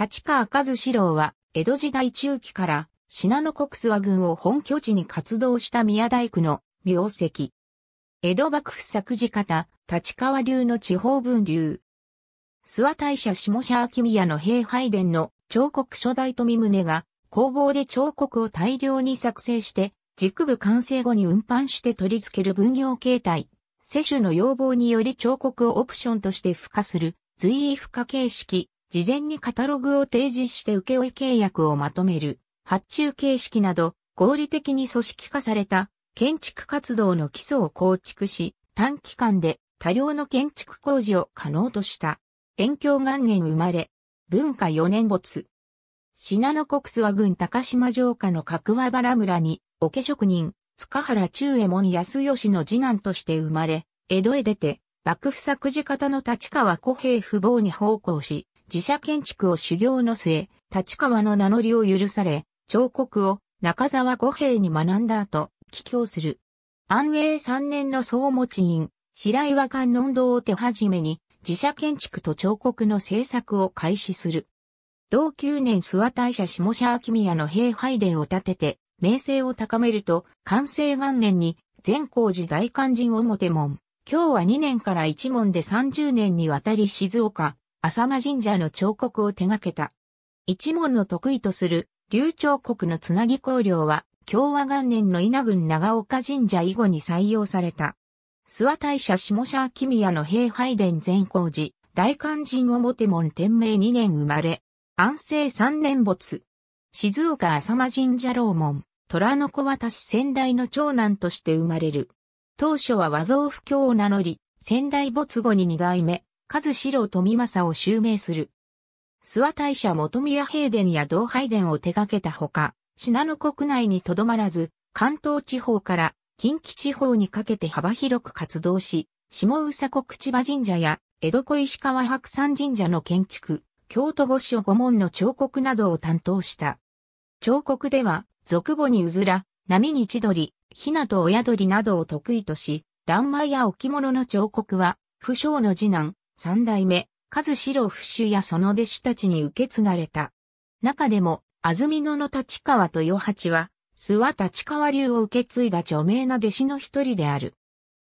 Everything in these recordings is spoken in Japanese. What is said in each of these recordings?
立川和志郎は、江戸時代中期から、信濃国諏訪郡を本拠地に活動した宮大工の名跡。江戸幕府作事方、立川流の地方分流。諏訪大社下社秋宮の平拝殿の彫刻初代富宗が、工房で彫刻を大量に作成して、軸部完成後に運搬して取り付ける分業形態。世主の要望により彫刻をオプションとして付加する、随意付加形式事前にカタログを提示して請負契約をまとめる、発注形式など、合理的に組織化された建築活動の基礎を構築し、短期間で多量の建築工事を可能とした。延教元年生まれ、文化4年没。信濃国諏訪郡高島城下の角和原村に、桶職人、塚原中右衛門康義の次男として生まれ、江戸へ出て、幕府作事方の立川古平不防に奉公し、自社建築を修行の末、立川の名乗りを許され、彫刻を中沢五平に学んだ後、帰郷する。安永三年の総持院、白岩観音堂を手始めに、自社建築と彫刻の制作を開始する。同9年諏訪大社下社秋宮の平拝殿を建てて、名声を高めると、完成元年に、善光寺大勧進表門、今日は2年から1門で30年にわたり静岡、浅間神社の彫刻を手掛けた。一門の得意とする、流彫刻のつなぎ工領は、共和元年の稲郡長岡神社以後に採用された。諏訪大社下社秋宮の平拝殿善光寺、大勧進表門天明2年生まれ、安政3年没。静岡浅間神社老門、虎の子渡し仙台の長男として生まれる。当初は和蔵不況を名乗り、仙台没後に二代目、和四郎富正を襲名する。諏訪大社元宮平殿や道拝殿を手掛けたほか、信濃国内にとどまらず、関東地方から近畿地方にかけて幅広く活動し、下宇佐国千葉神社や江戸小石川白山神社の建築、京都御所御門の彫刻などを担当した。彫刻では、俗母にうずら、波に千鳥、ひなと親鳥などを得意とし、乱舞や置物の彫刻は、不詳の次男、三代目、数白不主やその弟子たちに受け継がれた。中でも、安住野の立川と与八は、諏訪立川流を受け継いだ著名な弟子の一人である。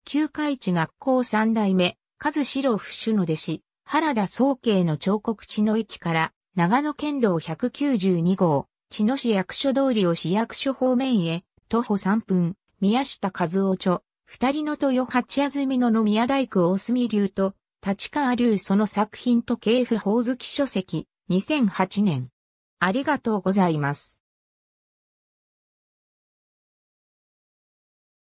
旧海地学校三代目、数白不主の弟子、原田宗慶の彫刻地の駅から、長野県道192号、茅野市役所通りを市役所方面へ、徒歩3分、宮下和夫著、二人の豊八安住野の宮大工大隅流と、立川流その作品と系譜宝月書籍、2008年。ありがとうございます。